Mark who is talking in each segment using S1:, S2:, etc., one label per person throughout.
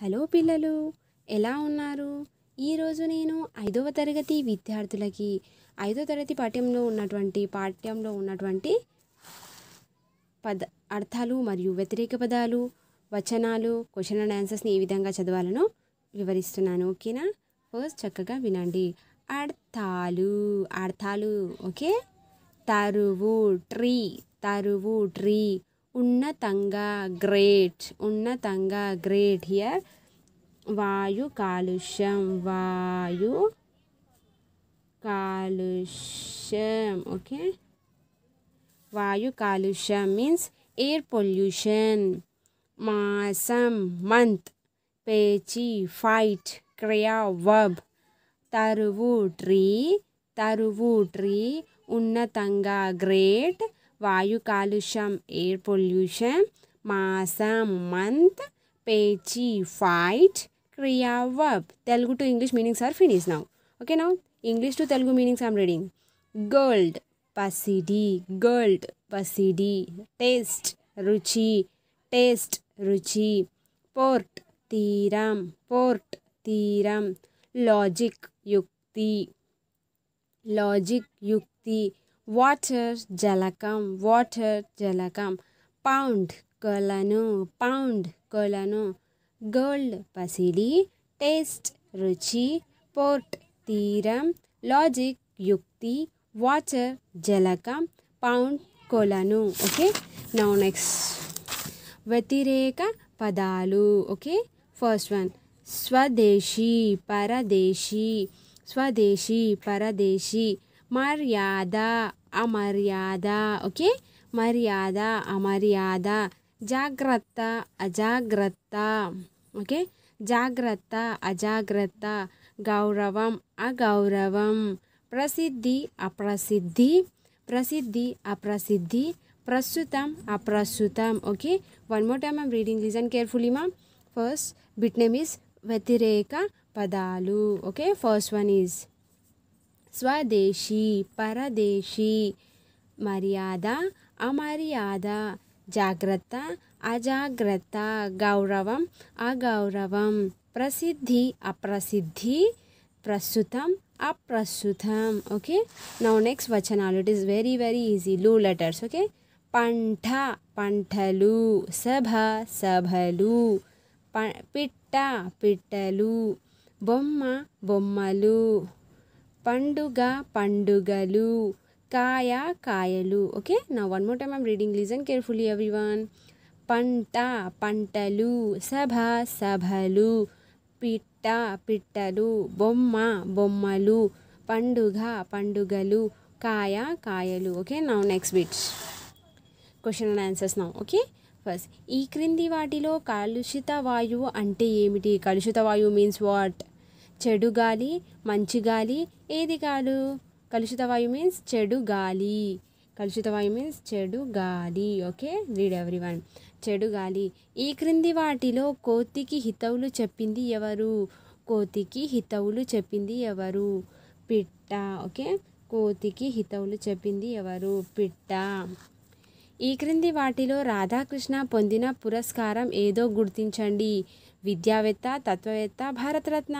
S1: Hello పిల్లలు ఎలా ఉన్నారు ఈరోజు నేను ఐదవ తరగతి విద్యార్థులకి ఐదవ తరగతి పాఠ్యంలో ఉన్నటువంటి పాఠ్యంలో ఉన్నటువంటి పద అర్థాలు మరియు వ్యతిరేక పదాలు వచనాలు క్వశ్చన్ అండ్ ఆన్సర్స్ని ఏ విధంగా చదవాలనో వివరిస్తున్నాను ఓకేనా ఫస్ట్ చక్కగా వినండి అర్థాలు అర్థాలు ఓకే తరువు ట్రీ తరువు ట్రీ ఉన్నతంగా గ్రేట్ ఉన్నతంగా గ్రేట్ హియర్ వాయు కాలుష్యం వాయు కాలుష్యం ఓకే వాయు కాలుష్యం మీన్స్ ఎయిర్ పొల్యూషన్ మాసం మంత్ పేచి ఫైట్ క్రియా వబ్ తరువు ట్రీ తరువు ట్రీ ఉన్నతంగా గ్రేట్ वायु कालुष्यम एयर पोल्यूशन मस मंत पेची फाइट क्रिया verb Telugu to English meanings are finish now okay now English to Telugu meanings I am reading gold पसीडी गर्ल्ड पसीडी टेस्ट रुचि टेस्ट रुचि पोर्ट तीरम पोर्ट तीरम लॉजिक युक्ति लॉजिक युक्ति वाटर जलकम वाटर जलकम पाउंड కొలను పౌండ్ కొలను గోల్డ్ పసిడి టేస్ట్ రుచి పోర్ట్ తీరం లాజిక్ యుక్తి వాచర్ జలకం పౌండ్ కొలను ఓకే నౌ నెక్స్ట్ వ్యతిరేక పదాలు ఓకే ఫస్ట్ వన్ స్వదేశీ పరదేశీ స్వదేశీ పరదేశీ మర్యాద అమర్యాద ఓకే మర్యాద అమర్యాద జాగ్రత్త అజాగ్రత్త ఓకే జాగ్రత్త అజాగ్రత్త గౌరవం అగౌరవం ప్రసిద్ధి అప్రసిద్ధి ప్రసిద్ధి అప్రసిద్ధి ప్రస్తుతం అప్రస్తుతం okay one more time I'm reading listen carefully మా ఫస్ట్ బిట్ నేమ్ ఇస్ వ్యతిరేక పదాలు ఓకే ఫస్ట్ వన్ ఈజ్ స్వదేశీ పరదేశీ మర్యాద అమర్యాద జాగ్రత్త అజాగ్రత్త గౌరవం అగౌరవం ప్రసిద్ధి అప్రసిద్ధి ప్రస్తుతం అప్రస్తుతం ఓకే నౌ నెక్స్ట్ వచనాలు it is very very easy లూ లెటర్స్ ఓకే పంట పంటలు సభ సభలు పిట్ట పిట్టలు బొమ్మ బొమ్మలు పండుగ పండుగలు కాయ కాయలు ఓకే నా one more time I'm reading listen carefully everyone పంట పంటలు సభ సభలు పిట్ట పిట్టలు బొమ్మ బొమ్మలు పండుగ పండుగలు కాయ కాయలు ఓకే నా next bits question and answers నా ఓకే ఫస్ట్ ఈ క్రింది వాటిలో కలుషిత వాయువు అంటే ఏమిటి కలుషిత వాయువు మీన్స్ వాట్ చెడు గాలి మంచి గాలి ఏది కాదు కలుషిత వాయు మీన్స్ చెడు గాలి కలుషిత వాయు మీన్స్ చెడు గాలి ఓకే రీడ్ ఎవ్రీ వన్ చెడు గాలి ఈ క్రింది వాటిలో కోతికి హితవులు చెప్పింది ఎవరు కోతికి హితవులు చెప్పింది ఎవరు పిట్ట ఓకే కోతికి హితవులు చెప్పింది ఎవరు పిట్ట ఈ క్రింది వాటిలో రాధాకృష్ణ పొందిన పురస్కారం ఏదో గుర్తించండి విద్యావేత్త తత్వవేత్త భారతరత్న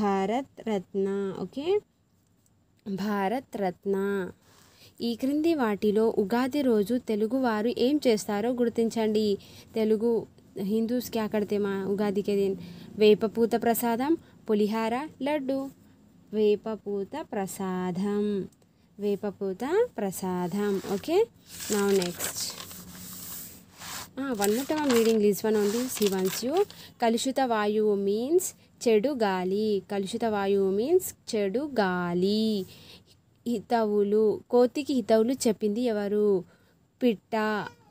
S1: భారత్ రత్న ఓకే భారత్ రత్న ఈ క్రింది వాటిలో ఉగాది రోజు తెలుగువారు ఏం చేస్తారో గుర్తించండి తెలుగు హిందూస్కి అక్కడితే మా ఉగాదికి వేపపూత ప్రసాదం పులిహార లడ్డు వేపపూత ప్రసాదం వేపపూత ప్రసాదం ఓకే నా next one more one reading this one only once you కలుషిత వాయువు మీన్స్ చెడు గాలి కలుషిత వాయువు మీన్స్ చెడు గాలి హితవులు కోతికి హితవులు చెప్పింది ఎవరు పిట్ట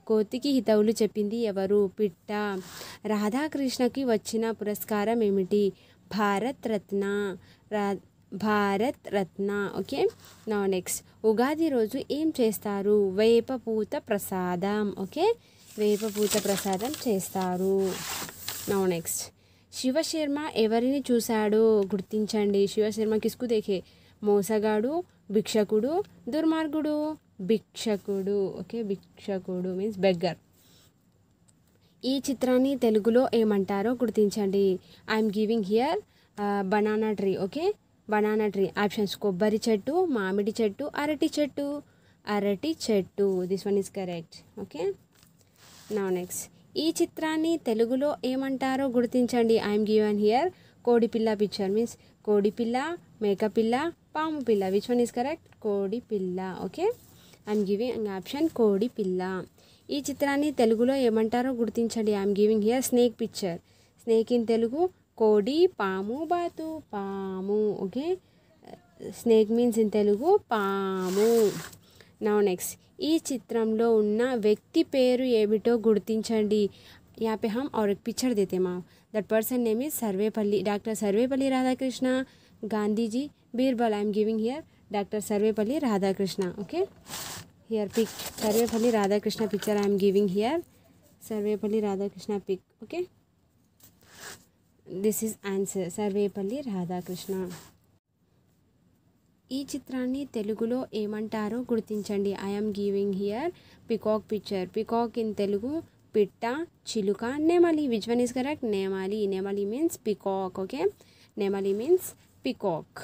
S1: కోతికి హితవులు చెప్పింది ఎవరు పిట్ట రాధాకృష్ణకి వచ్చిన పురస్కారం ఏమిటి భారత్ రత్న రా భారత్ రత్న ఓకే నా నెక్స్ట్ ఉగాది రోజు ఏం చేస్తారు వేపపూత ప్రసాదం ఓకే వేపపూత ప్రసాదం చేస్తారు నా నెక్స్ట్ శివశర్మ ఎవరిని చూశాడో గుర్తించండి శివశర్మ కిసుకు దేఖే మోసగాడు భిక్షకుడు దుర్మార్గుడు భిక్షకుడు ఓకే భిక్షకుడు మీన్స్ బెగ్గర్ ఈ చిత్రాన్ని తెలుగులో ఏమంటారో గుర్తించండి I'm giving here banana tree okay banana tree options కొబ్బరి చెట్టు మామిడి చెట్టు అరటి చెట్టు అరటి చెట్టు this one is correct okay నా నెక్స్ట్ ఈ చిత్రాన్ని తెలుగులో ఏమంటారో గుర్తించండి ఐఎమ్ గివెన్ హియర్ కోడిపిల్ల పిక్చర్ మీన్స్ కోడిపిల్ల మేకపిల్ల పాము పిల్ల విచ్ వన్ ఈస్ కరెక్ట్ కోడిపిల్ల ఓకే ఐఎమ్ గివింగ్ ఆప్షన్ కోడిపిల్ల ఈ చిత్రాన్ని తెలుగులో ఏమంటారో గుర్తించండి I'm giving here snake picture snake in Telugu కోడి పాము బాతు పాము okay snake means in Telugu పాము नव नैक्स्ट ఈ पेर ఉన్న गुर्ति या यहाँ पे हम और एक पिक्चर देते माँ person name is Sarvepalli doctor Sarvepalli Radhakrishna Gandhi ji Birbal I am giving here doctor Sarvepalli Radhakrishna okay here pick Sarvepalli Radhakrishna picture I am giving here Sarvepalli Radhakrishna pick okay this is answer Sarvepalli Radhakrishna ఈ చిత్రాన్ని తెలుగులో ఏమంటారో గుర్తించండి I'm giving here peacock picture peacock in Telugu పిట్ట చిలుక నెమలి విచ్ వన్ ఈస్ కరెక్ట్ నెమలి నెమలి మీన్స్ పికాక్ ఓకే నెమలి means peacock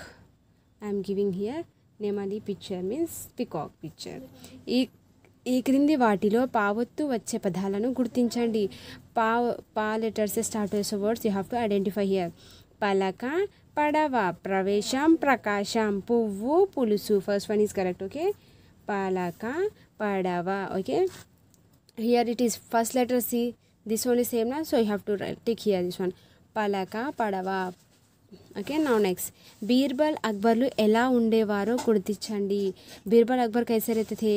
S1: I'm giving here నెమలి పిక్చర్ మీన్స్ పికాక్ పిక్చర్ ఈ ఈ క్రింది వాటిలో పావొత్తు వచ్చే పదాలను గుర్తించండి పా పా లెటర్స్ స్టార్ట్ చేసే words you have to identify here పలక పడవ ప్రవేశం ప్రకాశం పువ్వు పులుసు first one is correct okay పలక పడవ okay here it is first letter see this only same నా so you have to tick here this one పలక పడవ ఓకే నా నెక్స్ట్ బీర్బల్ అక్బర్లు ఎలా ఉండేవారో గుర్తించండి బీర్బల్ అక్బర్ కైసరైతే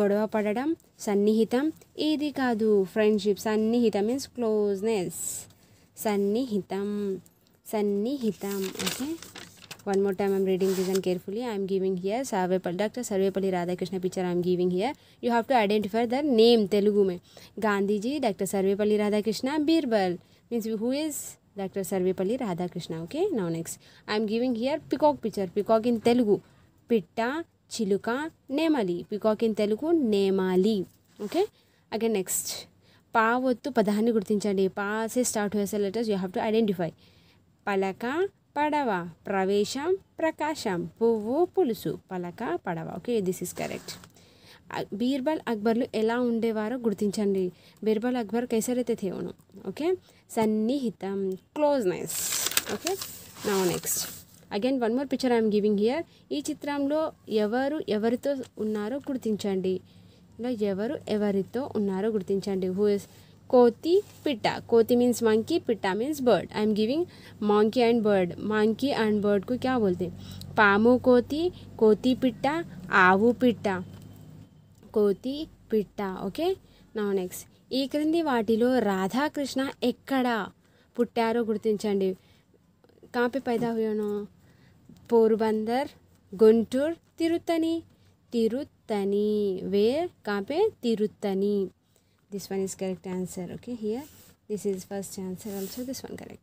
S1: గొడవ పడడం సన్నిహితం ఇది కాదు ఫ్రెండ్షిప్ సన్నిహితం మీన్స్ క్లోజ్నెస్ సన్నిహితం Sannihitam. Okay. One more time, I'm reading this and carefully. I'm giving here Sarvepalli, Dr. Sarvepalli Radhakrishna picture I'm giving here. You have to identify the name Telugu में Gandhi ji doctor Sarvepalli Radhakrishna Birbal means who is doctor Sarvepalli Radhakrishna okay now next I am giving here peacock picture peacock in Telugu पिट्टा चिलुका नेमाली peacock in Telugu नेमाली okay again next पा वत्तु पदाన్ని గుర్తించండి పా సే స్టార్ట్ చేసే letters you have to identify పలక పడవ ప్రవేశం ప్రకాశం పువ్వు పులుసు పలక పడవ okay this is correct Birbal అక్బర్లు ఎలా ఉండేవారో గుర్తించండి బీర్బల్ అక్బర్ కైసరైతే తేవును ఓకే సన్నిహితం క్లోజ్నెస్ ఓకే నా next again one more picture I'm giving here ఈ చిత్రంలో ఎవరు ఎవరితో ఉన్నారో గుర్తించండి ఇలా ఎవరు ఎవరితో ఉన్నారో గుర్తించండి who is Koti pitta. Koti means monkey, pitta means bird. I am giving monkey and bird. Monkey and bird को क्या बोलते हैं पामो कोती कोती पिट्टा आवू पिट्टा కోతి పిట్ట ఓకే నా నెక్స్ట్ ఈ క్రింది వాటిలో రాధాకృష్ణ ఎక్కడ పుట్టారో గుర్తించండి కాపీ పైదా హుయోను పోరుబందర్ గుంటూరు తిరుత్తని తిరుత్తని వేర్ కాపే Tiruttani this one is correct answer okay here this is first answer also this one correct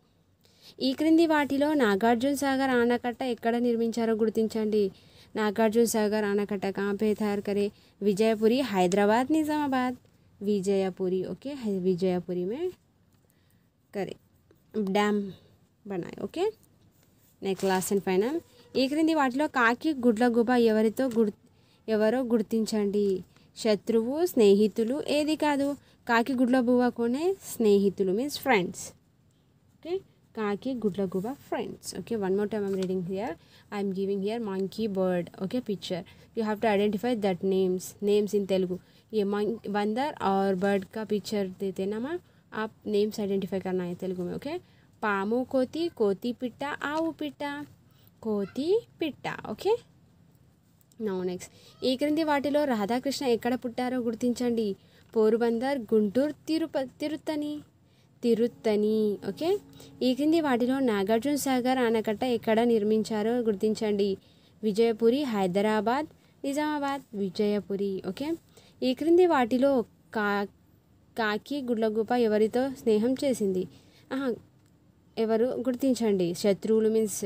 S1: ఈ క్రింది వాటిలో నాగార్జున సాగర్ ఆనకట్ట ఎక్కడ నిర్మించారో గుర్తించండి నాగార్జున సాగర్ ఆనకట్ట కాంపేథార్ కరే విజయపురి హైదరాబాద్ నిజామాబాद विजयपुरी ओके विजयपुरी में करें डैम बनाए okay next last and final ఈ క్రింది వాటిలో కాకి గుడ్లగుబ ఎవరితో గుర్ ఎవరో గుర్తించండి शत्रु स्ने का गुडबुवको स्ने मीन फ्रेंड्स ओके काकी गुड गुडबुव friends okay one more time am reading here am giving here monkey bird okay picture you have to identify that names names in Telugu ये मं बंदर और बर्ड का पिक्चर देते ना आप नेम्स आइडेंटिफाई करना है तेलुगु में ओके पामो कोती कोती पिट्टा आऊ पिट्टा कोती पिट्टा ओके నౌ నెక్స్ట్ ఈ క్రింది వాటిలో రాధాకృష్ణ ఎక్కడ పుట్టారో గుర్తించండి పోరుబందర్ గుంటూరు తిరుప తిరుత్తని తిరుత్తని ఓకే ఈ క్రింది వాటిలో నాగార్జున సాగర్ ఆనకట్ట ఎక్కడ నిర్మించారో గుర్తించండి విజయపురి హైదరాబాద్ నిజామాబాద్ విజయపురి ఓకే ఈ క్రింది వాటిలో కా కాకి గుడ్లగూప ఎవరితో స్నేహం చేసింది ఎవరు గుర్తించండి శత్రువులు మీన్స్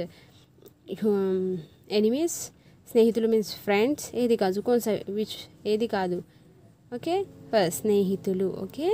S1: ఎనిమీస్ స్నేహితులు మీన్స్ ఫ్రెండ్స్ ఏది కాదు కోన్ విచ్ ఏది కాదు ఓకే ఫస్ట్ స్నేహితులు ఓకే